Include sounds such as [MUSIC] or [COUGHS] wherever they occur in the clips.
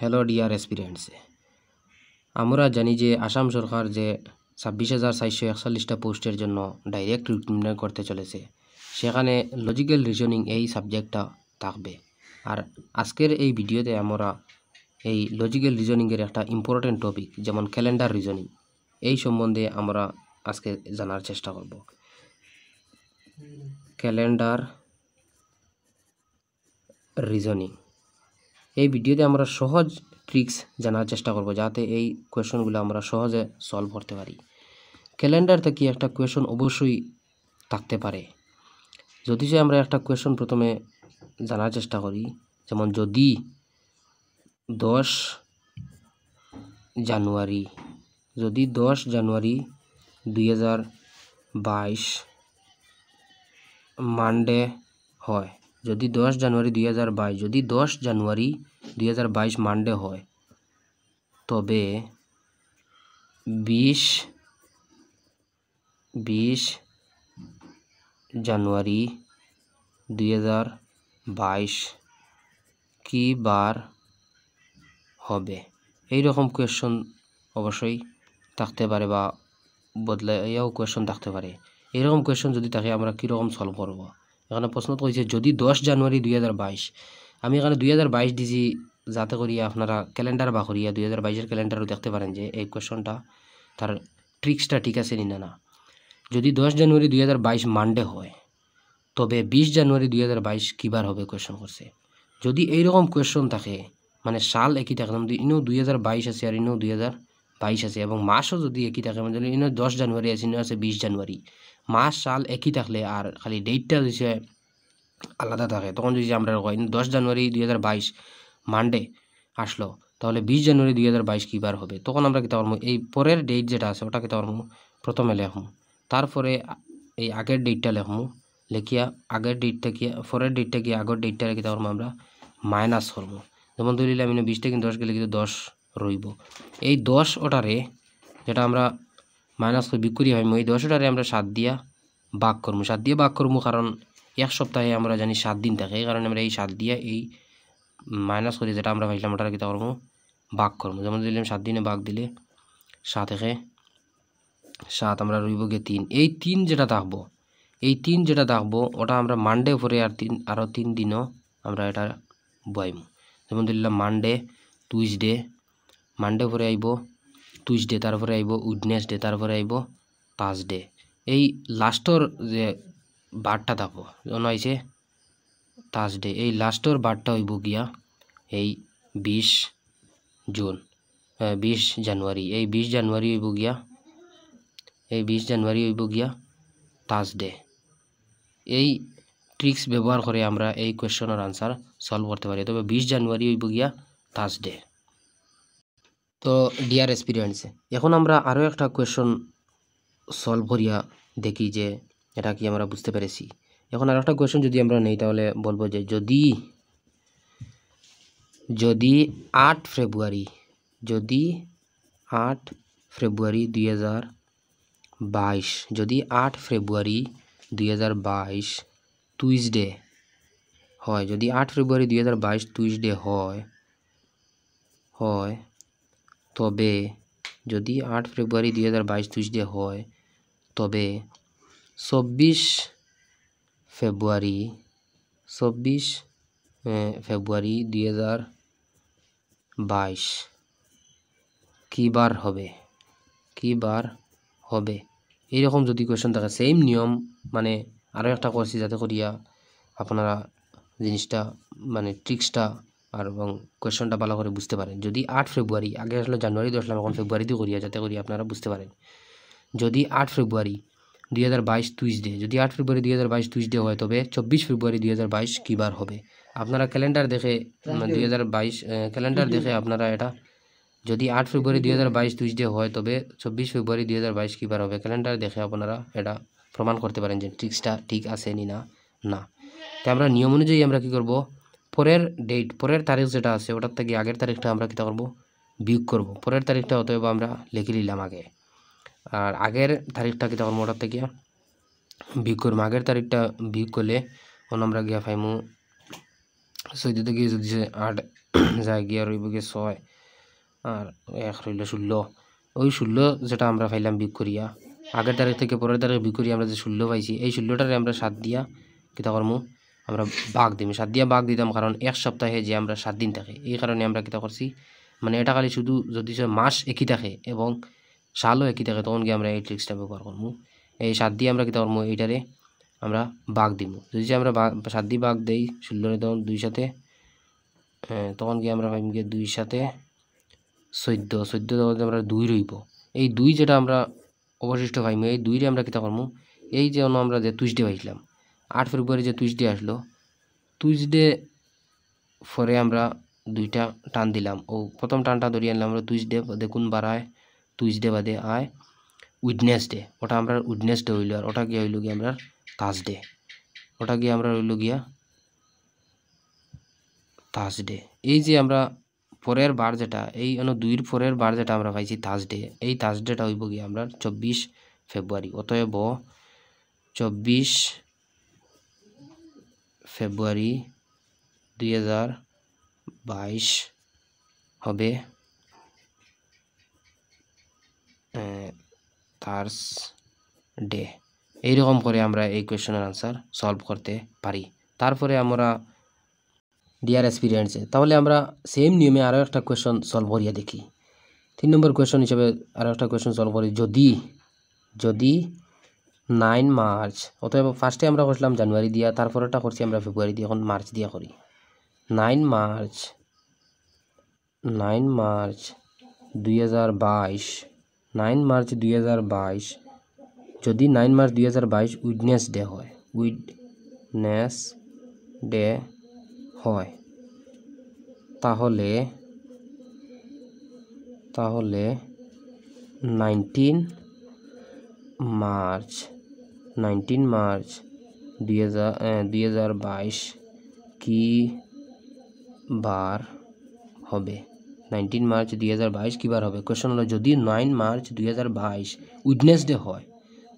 Hello dear এসপিরিয়েন্টস আমরা জানি যে আসাম সরকার যে ছাব্বিশ হাজার চারশো একচল্লিশটা পোস্টের জন্য ডাইরেক্ট রিক্রুটমেন্ট করতে চলেছে সেখানে লজিক্যাল রিজনিং এই সাবজেক্টটা থাকবে আর আজকের এই ভিডিওতে আমরা এই লজিক্যাল রিজনিংয়ের একটা ইম্পর্টেন্ট টপিক যেমন ক্যালেন্ডার রিজনিং এই সম্বন্ধে আমরা আজকে জানার চেষ্টা করব ক্যালেন্ডার রিজনিং এই ভিডিওতে আমরা সহজ ট্রিক্স জানার চেষ্টা করব যাতে এই কোয়েশনগুলো আমরা সহজে সলভ করতে পারি ক্যালেন্ডার থেকে একটা কোয়েশন অবশ্যই থাকতে পারে যদি যে আমরা একটা কোয়েশন প্রথমে জানার চেষ্টা করি যেমন যদি দশ জানুয়ারি যদি দশ জানুয়ারি দুই হাজার বাইশ মানডে হয় যদি দশ জানুয়ারি দুই হাজার বাইশ যদি দশ জানুয়ারি দুই হাজার বাইশ মানডে হয় তবে বিশ বিশ জানুয়ারি দুই হাজার বাইশ কি বার হবে এই রকম কোয়েশন অবশ্যই থাকতে পারে বা এও কোয়েশন থাকতে পারে এরকম কোয়েশন যদি থাকে আমরা কীরকম সলভ করবো এখানে প্রশ্নত কইছে যদি দশ জানুয়ারি দুই আমি এখানে দুই দিছি যাতে করিয়া আপনারা ক্যালেন্ডার বা করিয়া দুই হাজার বাইশের ক্যালেন্ডারও দেখতে পারেন যে এই কোয়েশনটা তার ট্রিক্সটা ঠিক আছে না না যদি দশ জানুয়ারি দুই মানডে হয় তবে বিশ জানুয়ারি দুই কীবার হবে কোয়েশন করছে যদি এইরকম কোয়েশন থাকে মানে সাল একই থাকে মানে ইনও দুই আছে আর ইনও দুই আছে এবং মাসও যদি একই থাকে মানে ইনও দশ জানুয়ারি আছে ইনও আছে বিশ জানুয়ারি মাস সাল একই থাকলে আর খালি ডেটটা হয়েছে আলাদা থাকে তখন যদি আমরা কই দশ জানুয়ারি দুই হাজার বাইশ মানডে আসলো তাহলে বিশ জানুয়ারি দুই হাজার বাইশ কিবার হবে তখন আমরা কিতা পারবো এই পরের ডেট যেটা আছে ওটা কিতা প্রথমে লেখমু তারপরে এই আগের ডেটটা লেখমু লেখিয়া আগের ডেটটা কি পরের ডেটটা কি আগের ডেটটা কিতা পারবো আমরা মাইনাস করবো যেমন ধরিলে আমি বিশ থেকে দশ গেলে কিন্তু দশ রইব এই দশ ওটারে যেটা আমরা মাইনাস বিক্রি হয় এই দশ ওটারে আমরা সাত দিয়া বাক করবো সাত দিয়ে বাক করবো কারণ এক সপ্তাহে আমরা জানি সাত দিন থাকে এই কারণে আমরা এই সাত দিয়ে এই মাইনাস করি যেটা আমরা ভাবলাম ওটা কী করবো বাক করবো যেমন দিলাম সাত দিনে বাক দিলে সাত একে সাত আমরা রইব গিয়ে তিন এই তিন যেটা থাকবো এই তিন যেটা থাকবো ওটা আমরা মানডে ভরে আর তিন আরও তিন দিনও আমরা এটা বয়াইম যেমন দিলাম মানডে টুইসডে মানডে ভরে আইব টুইসডে তারপরে আইব উইডনেসডে তারপরে আইব থার্সডে এই লাস্টর যে বারটা থাকবো যেন হয়েছে থার্সডে এই লাস্টর বারটা হইব গিয়া এই বিশ জুন হ্যাঁ, বিশ জানুয়ারি এই বিশ জানুয়ারি হইব গিয়া এই বিশ জানুয়ারি হইব গিয়া থার্সডে এই ট্রিক্স ব্যবহার করে আমরা এই কোয়েশ্চনের আনসার সলভ করতে পারি তবে বিশ জানুয়ারি হইব গিয়া থার্সডে তো ডিয়ার এক্সপিরিয়েন্স এখন আমরা আরও একটা কোয়েশন সলভ ভরিয়া দেখি যে এটা কি আমরা বুঝতে পেরেছি এখন আর একটা কোয়েশন যদি আমরা নেই তাহলে বলবো যে যদি যদি আট ফেব্রুয়ারি যদি আট ফেব্রুয়ারি দুই হাজার বাইশ যদি আট ফেব্রুয়ারি দুই হাজার বাইশ টুইসডে হয় যদি আট ফেব্রুয়ারি দুই হাজার বাইশ টুইসডে হয় হয় তবে যদি আট ফেব্রুয়ারি দুই হাজার বাইশ টুইসডে হয় তবে চব্বিশ ফেব্রুয়ারি চব্বিশ ফেব্রুয়ারি দুই হাজার বাইশ কী বার হবে কী বার হবে এইরকম যদি কোয়েশন থাকে সেম নিয়ম মানে আরও একটা করছি যাতে করিয়া আপনারা জিনিসটা মানে ট্রিক্সটা আর এবং কোয়েশনটা ভালো করে বুঝতে পারেন যদি আট ফেব্রুয়ারি আগে আসলে জানুয়ারি দশলাম এখন ফেব্রুয়ারিতে করিয়া যাতে করি আপনারা বুঝতে পারেন যদি আট ফেব্রুয়ারি দুই হাজার বাইশ ডে যদি আট ফেব্রুয়ারি দুই হাজার বাইশ ডে হয় তবে চব্বিশ ফেব্রুয়ারি দুই হাজার বাইশ কী বার হবে আপনারা ক্যালেন্ডার দেখে দুই হাজার বাইশ ক্যালেন্ডার দেখে আপনারা এটা যদি আট ফেব্রুয়ারি দুই হাজার বাইশ ডে হয় তবে চব্বিশ ফেব্রুয়ারি দুই হাজার বাইশ কী বার হবে ক্যালেন্ডার দেখে আপনারা এটা প্রমাণ করতে পারেন যে ট্রিক্সটা ঠিক আছে নি না না তাই আমরা নিয়ম অনুযায়ী আমরা কী করবো পরের ডেট পরের তারিখ যেটা আছে ওটার থেকে আগের তারিখটা আমরা কী করবো বিয়োগ করবো পরের তারিখটা অতএব আমরা লিখে নিলাম আগে আর আগের তারিখটাকে তখন মোটাতে গিয়া ভিউ করবো আগের তারিখটা ভিউ করলে ওন আমরা গিয়া ফাইমু চৈদ্যতে গিয়ে যদি আট [COUGHS] যায় গিয়া রইব গিয়ে ছয় আর এক রইল ষোলো ওই ষোলো যেটা আমরা ফাইলাম বিক করিয়া আগের তারিখ থেকে পরের তারিখ বিক করিয়া আমরা যে ষোলো পাইছি এই ষোলোটারে আমরা সাত দিয়া কিতা কর্ম আমরা বাঘ দিম সাত দিয়া বাঘ দিতাম কারণ এক সপ্তাহে যে আমরা সাত দিন থাকে এই কারণে আমরা কিতা করছি মানে এটা খালি শুধু যদি মাস একই থাকে এবং সালও একই থাকে তখন গিয়ে আমরা এই ট্রিক্সটা ব্যবহার করবো এই সাত দিয়ে আমরা কি করবো এইটারে আমরা বাঘ দিব যদি আমরা সাত দিয়ে বাঘ দেই ষোলোরে তখন দুই সাথে হ্যাঁ, তখন গিয়ে আমরা ভাবি গিয়ে দুই সাথে চৈদ্য চৈদ্য তখন আমরা দুই রইব এই দুই যেটা আমরা অবশিষ্ট ভাইম এই দুইরে আমরা কী করবো এই যেন আমরা যে তুইসডে ভাইছিলাম আট ফেব্রুয়ারি যে তুইসডে আসলো তুইসডে ফরে আমরা দুইটা টান দিলাম ও প্রথম টানটা ধরিয়ে আনলাম আমরা তুইসডে দেখুন বাড়ায় টুইসডে বাদে আয় উইডনেসডে ওটা আমরা উইডনেসডে হইল আর ওটা গিয়া হইল গিয়া আমরা থার্সডে ওটা গিয়ে আমরা হইল গিয়া থার্সডে এই যে আমরা পরের বার যেটা এই অন্য দুইয়ের পরের বার যেটা আমরা পাইছি থার্সডে এই থার্সডেটা হইব গিয়া আমরা চব্বিশ ফেব্রুয়ারি অতএব চব্বিশ ফেব্রুয়ারি দুই হবে থার্স ডে এইরকম করে আমরা এই কোয়েশনের আনসার সলভ করতে পারি তারপরে আমরা ডিয়ার এক্সপিরিয়েন্সে তাহলে আমরা সেম নিয়মে আরও একটা কোয়েশন সলভ করিয়া দেখি তিন নম্বর কোয়েশন হিসেবে আরও একটা কোয়েশন সলভ করি যদি যদি নাইন মার্চ অতএব ফার্স্টে আমরা করছিলাম জানুয়ারি দিয়া তারপরেটা করছি আমরা ফেব্রুয়ারি দিয়ে এখন মার্চ দিয়া করি নাইন মার্চ নাইন মার্চ দুই হাজার বাইশ नाइन मार्च दुहजार बस जदि नाइन मार्च दुहजार बस Wednesday Wednesday nineteen March nineteen March दुहजार बस की बार हो बे? নাইনটিন মার্চ দুই হাজার বাইশ কীবার হবে কোয়েশন হলো যদি নাইন মার্চ দুই হাজার বাইশ উইডনেসডে হয়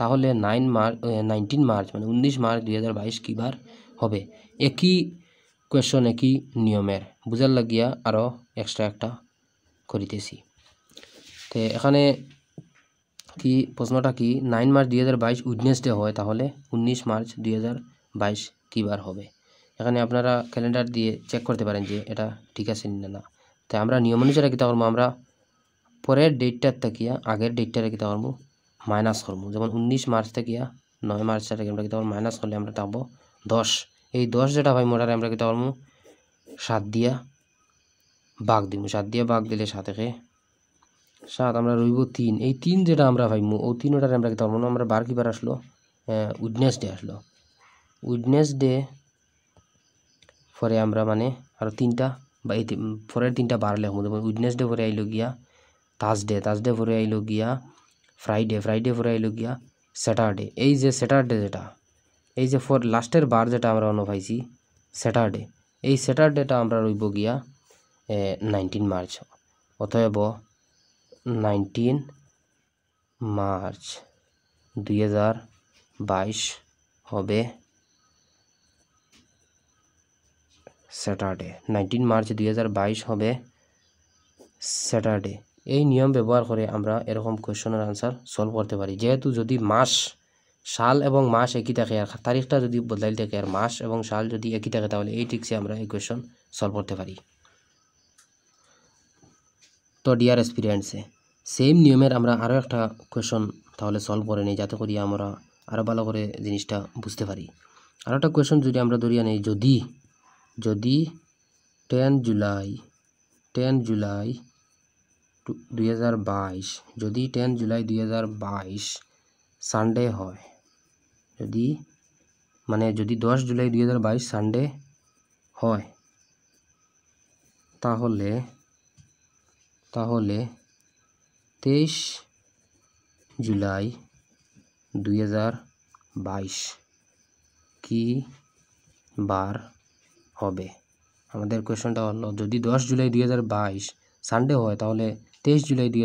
তাহলে নাইন মার্চ নাইনটিন মার্চ মানে উনিশ মার্চ দুই হাজার বাইশ কীবার হবে একই কোয়েশন একই নিয়মের বুঝার লাগিয়া আরও এক্সট্রা একটা করিতেছি তো এখানে কি প্রশ্নটা কি নাইন মার্চ দুই হাজার বাইশ উইডনেসডে হয় তাহলে উনিশ মার্চ দুই হাজার বাইশ কীবার হবে এখানে আপনারা ক্যালেন্ডার দিয়ে চেক করতে পারেন যে এটা ঠিক আছে না না তাই আমরা নিয়ম অনুযায়ী রাখিতে পারবো আমরা পরের ডেটটার থাকিয়া আগের ডেটটা রাখিতে পারবো মাইনাস করবো যেমন উনিশ মার্চ থাকিয়া নয় মার্চটাকে আমরা কীতা করবো মাইনাস করলে আমরা থাকবো দশ এই দশ যেটা ভাই মোটারে আমরা কিতে পারবো সাত দিয়া বাঘ দিব সাত দিয়া বাঘ দিলে একে সাত আমরা রইব তিন এই তিন যেটা আমরা ভাইমু ও তিন ওটারে আমরা কিতে পারবো না আমরা বার কিবার আসলো উইডনেস ডে আসলো উইডনেস ডে পরে আমরা মানে আরও তিনটা বা এই পরের দিনটা বাড়লে আমাদের উইডনেসডে পরে আইলো গিয়া থার্সডে থার্সডে পরে আইলো গিয়া ফ্রাইডে ফ্রাইডে পরে আইলো গিয়া স্যাটারডে এই যে স্যাটারডে যেটা এই যে ফর লাস্টের বার যেটা আমরা অনুভাইছি স্যাটারডে এই স্যাটারডেটা আমরা রইব গিয়া নাইনটিন মার্চ অতএব নাইনটিন মার্চ দুই হবে স্যাটারডে নাইনটিন মার্চ দুই হবে স্যাটারডে এই নিয়ম ব্যবহার করে আমরা এরকম কোয়েশনের আনসার সলভ করতে পারি যেহেতু যদি মাস সাল এবং মাস একই থাকে আর তারিখটা যদি বদলাই থাকে আর মাস এবং সাল যদি একই থাকে তাহলে এই ট্রিক্সে আমরা এই কোয়েশন সলভ করতে পারি তো ডিয়ার এক্সপিরিয়েন্সে সেম নিয়মের আমরা আরও একটা কোয়েশন তাহলে সলভ করে নিই যাতে করি আমরা আরও ভালো করে জিনিসটা বুঝতে পারি আর একটা কোয়েশন যদি আমরা ধরিয়া নিই যদি जदि टेन जुलाई टेन जुलाई दुहजार बस जदि टेन जुलाई दुहजार बस सान्डे जदि मैं जदि दस जुलाई दुहजार बस सान्डे तेईस जुलाई दुहजार बस की बार হবে আমাদের কোয়েশনটা হলো যদি দশ জুলাই দুই সানডে হয় তাহলে তেইশ জুলাই দুই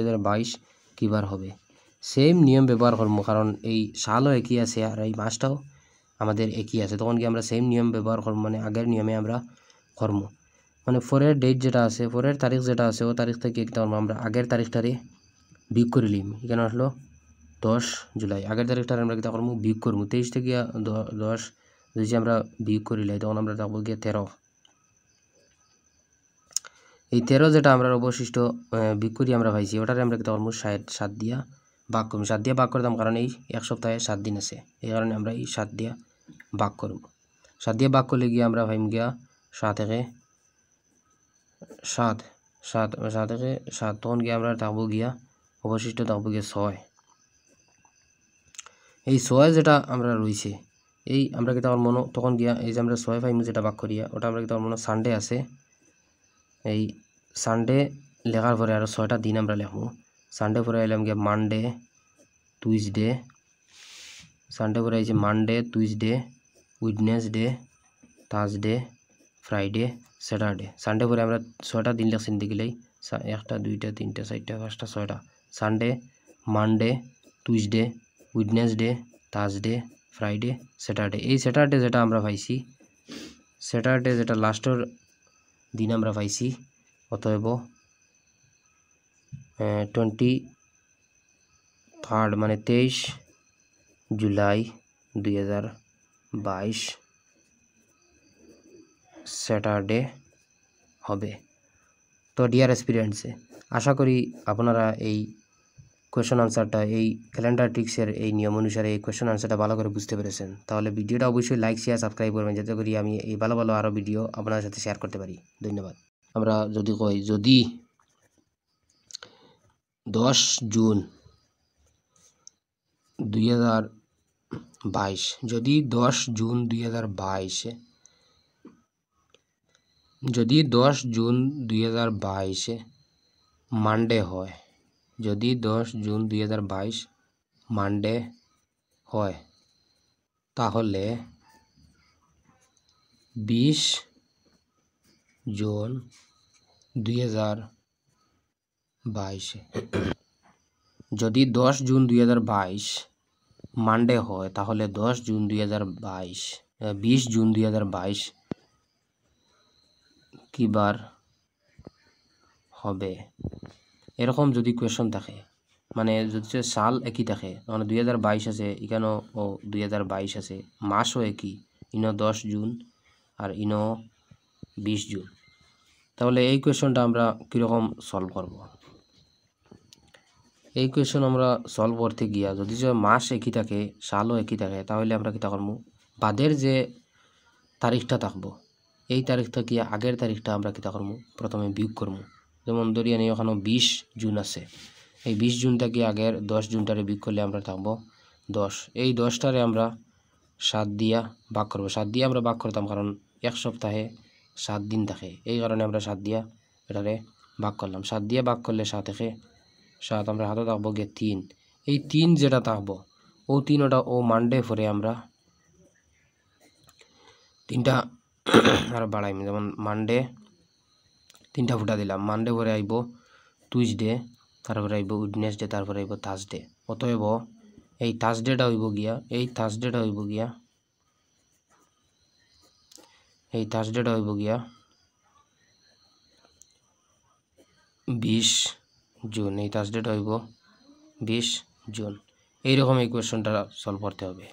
কীবার হবে সেম নিয়ম ব্যবহার করবো কারণ এই সালও একই আছে আর এই মাসটাও আমাদের একই আছে তখন কি আমরা সেম নিয়ম ব্যবহার করবো মানে আগের নিয়মে আমরা কর্ম মানে ফোরের ডেট যেটা আছে ফোরের তারিখ যেটা আছে ও তারিখ থেকে একটা আমরা আগের তারিখটারে বিয়োগ করে নিম এখানে আসলো দশ জুলাই আগের তারিখটার আমরা কীটা করবো বিয়োগ করবো তেইশ থেকে দশ যদি আমরা বিয়োগ করি লাই তখন আমরা রাখবো গিয়ে তেরো এই তেরো যেটা আমরা অবশিষ্ট বিয়োগ করি আমরা পাইছি ওটার আমরা অলমোস্ট সাত সাত দিয়া বাক করবো সাত দিয়া ভাগ করতাম কারণ এই এক সপ্তাহে সাত দিন আছে এই কারণে আমরা এই সাত দিয়া বাক করব সাত দিয়া বাক করলে গিয়ে আমরা ভাইম গিয়া সাত একে সাত সাত সাত একে সাত তখন গিয়ে আমরা থাকবো গিয়া অবশিষ্ট থাকবো গিয়া ছয় এই ছয় যেটা আমরা রয়েছে এই আমরা কিন্তু আমার মনো তখন গিয়া এই যে আমরা ছয় ফাইভ যেটা বাক করিয়া ওটা আমরা কিন্তু আমার মনে সানডে আছে এই সানডে লেখার পরে আরও ছয়টা দিন আমরা লেখবো সানডে পরে এলাম গিয়া মানডে টুইসডে সানডে পরে এই যে Monday Tuesday Wednesday Thursday Friday Saturday Sunday পরে আমরা ছয়টা দিন লেখছেন দেখিলেই একটা দুইটা তিনটা চারটা পাঁচটা ছয়টা Sunday Monday Tuesday Wednesday Thursday Friday Saturday এই স্যাটারডে যেটা আমরা পাইছি স্যাটারডে যেটা লাস্টের দিন আমরা পাইছি অতএব টোয়েন্টি থার্ড মানে তেইশ জুলাই দুই হাজার বাইশ স্যাটারডে হবে তো ডিয়ার এক্সপিরিয়েন্সে আশা করি আপনারা এই কোয়েশন আনসারটা এই ক্যালেন্ডার ট্রিক্সের এই নিয়ম অনুসারে এই কোয়েশন আনসারটা ভালো করে বুঝতে পেরেছেন তাহলে ভিডিওটা অবশ্যই লাইক শেয়ার সাবস্ক্রাইব করবেন যাতে করি আমি এই ভালো ভালো আরও ভিডিও আপনার সাথে শেয়ার করতে পারি ধন্যবাদ আমরা যদি কই যদি দশ জুন দুই হাজার বাইশ যদি দশ জুন দুই হাজার বাইশে যদি দশ জুন দুই হাজার বাইশে মানডে হয় যদি দশ জুন দুই হাজার বাইশ মানডে হয় তাহলে বিশ জুন দুই হাজার বাইশে যদি দশ জুন দুই হাজার বাইশ মানডে হয় তাহলে দশ জুন দুই হাজার বাইশ বিশ জুন দুই হাজার বাইশ কি বার হবে এরকম যদি কোয়েশন থাকে মানে যদি সাল একই থাকে মানে দুই হাজার বাইশ আছে ইকানো ও দুই হাজার বাইশ আছে মাসও একই ইনো দশ জুন আর ইনো বিশ জুন তাহলে এই কোয়েশনটা আমরা কীরকম সলভ করব এই কোয়েশন আমরা সলভ করতে গিয়া যদি যে মাস একই থাকে সালও একই থাকে তাহলে আমরা কীটা করবো বাদের যে তারিখটা থাকবো এই তারিখটা কি আগের তারিখটা আমরা কীটা করবো প্রথমে বিয়োগ করবো যেমন ধরিয়া নিই ওখানে বিশ জুন আছে এই বিশ জুনটাকে আগের দশ জুনটারে বিক করলে আমরা থাকবো দশ এই দশটারে আমরা সাত দিয়া বাক করবো সাত দিয়ে আমরা বাক করতাম কারণ এক সপ্তাহে সাত দিন থাকে এই কারণে আমরা সাত দিয়া এটারে ভাগ করলাম সাত দিয়ে বাক করলে সাত এখে সাত আমরা হাতে থাকবো গে তিন এই তিন যেটা থাকবো ও তিন ওটা ও মানডে ফরে আমরা তিনটা আর বাড়াইনি যেমন মানডে তিনটা ফুটা দিলাম মানডে পরে আইব টুইসডে তারপরে আইব উইডনেসডে তারপরে আইব থার্সডে অতএব এই থার্সডেটা হইব গিয়া এই থার্সডেটা হইব গিয়া এই থার্সডেটা হইব গিয়া বিশ জুন এই থার্সডেটা হইব বিশ জুন এইরকম এই কোয়েশনটা সলভ করতে হবে